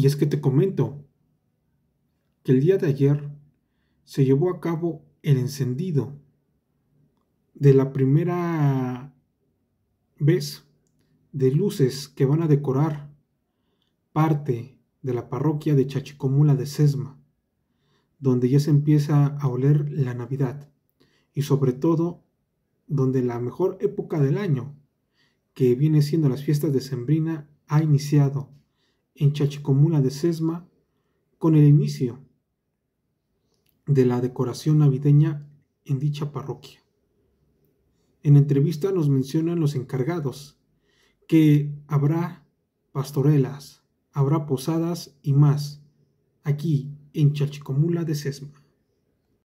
Y es que te comento que el día de ayer se llevó a cabo el encendido de la primera vez de luces que van a decorar parte de la parroquia de Chachicomula de Sesma, donde ya se empieza a oler la Navidad y sobre todo donde la mejor época del año, que viene siendo las fiestas de Sembrina, ha iniciado en Chachicomula de Sesma con el inicio de la decoración navideña en dicha parroquia. En entrevista nos mencionan los encargados que habrá pastorelas, habrá posadas y más aquí en Chachicomula de Sesma.